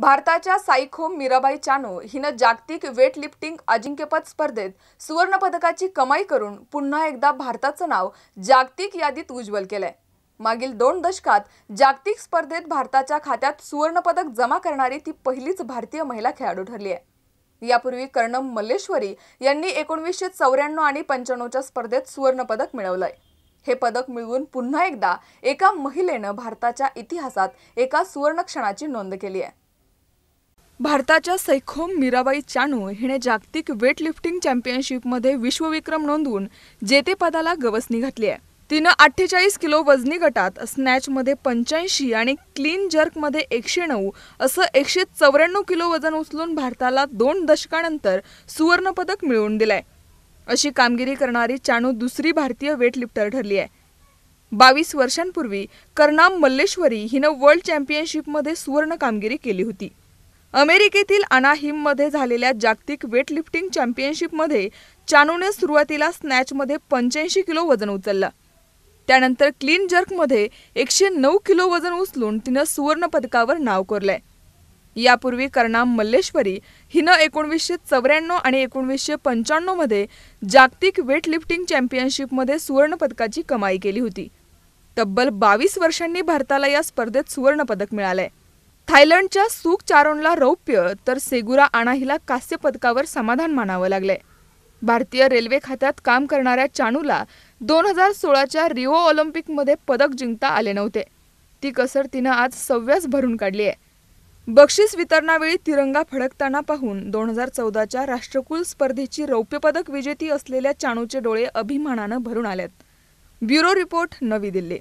भारताच्या साईखोम मीराबाई चानो हिनं जागतिक वेटलिफ्टिंग अजिंक्यपद स्पर्धेत सुवर्णपदकाची कमाई करून पुन्हा एकदा भारताचं नाव जागतिक यादीत उज्ज्वल केलंय मागील दोन दशकात जागतिक स्पर्धेत भारताच्या खात्यात सुवर्णपदक जमा करणारी ती पहिलीच भारतीय महिला खेळाडू ठरली आहे यापूर्वी कर्णम मल्लेश्वरी यांनी एकोणवीसशे चौऱ्याण्णव आणि पंच्याण्णवच्या स्पर्धेत सुवर्णपदक मिळवलंय हे पदक मिळवून पुन्हा एकदा एका महिलेनं भारताच्या इतिहासात एका सुवर्णक्षणाची नोंद केली आहे भारताच्या सैखोम मीराबाई चानू हिने जागतिक वेटलिफ्टिंग चॅम्पियनशिपमध्ये विश्वविक्रम नोंदवून जेतेपदाला गवसणी घातली आहे तिनं अठ्ठेचाळीस किलो वजनी गटात स्नॅचमध्ये पंच्याऐंशी आणि क्लीन जर्कमध्ये एकशे नऊ असं एकशे चौऱ्याण्णव किलो वजन उचलून भारताला दोन दशकानंतर सुवर्णपदक मिळवून दिलंय अशी कामगिरी करणारी चानू दुसरी भारतीय वेटलिफ्टर ठरली आहे बावीस वर्षांपूर्वी करनाम मल्लेश्वरी हिनं वर्ल्ड चॅम्पियनशिपमध्ये सुवर्ण कामगिरी केली होती अमेरिकेतील अनाहिममध्ये झालेल्या जागतिक वेटलिफ्टिंग चॅम्पियनशिपमध्ये चानूने सुरुवातीला स्नॅचमध्ये पंच्याऐंशी किलो वजन उचललं त्यानंतर क्लीन जर्कमध्ये एकशे नऊ किलो वजन उचलून तिनं सुवर्णपदकावर नाव कोरलंय यापूर्वी कर्णाम मल्लेश्वरी हिनं एकोणवीसशे चौऱ्याण्णव आणि एकोणवीसशे पंच्याण्णवमध्ये जागतिक वेटलिफ्टिंग चॅम्पियनशिपमध्ये सुवर्णपदकाची कमाई केली होती तब्बल बावीस वर्षांनी भारताला या स्पर्धेत सुवर्णपदक मिळालंय थायलंडच्या सुख चारोनला रौप्य तर सेगुरा आणाहीला कास्य पदकावर समाधान मानावं लागलंय भारतीय रेल्वे खात्यात काम करणाऱ्या चानूला दोन हजार सोळाच्या रिओ ऑलिम्पिकमध्ये पदक जिंकता आले नव्हते ती कसर तिनं आज सव्यास भरून काढली आहे बक्षीस वितरणावेळी तिरंगा फडकताना पाहून दोन हजार चौदाच्या राष्ट्रकुल स्पर्धेची रौप्यपदक विजेती असलेल्या चाणूचे डोळे अभिमानानं भरून आल्यात ब्युरो रिपोर्ट नवी दिल्ली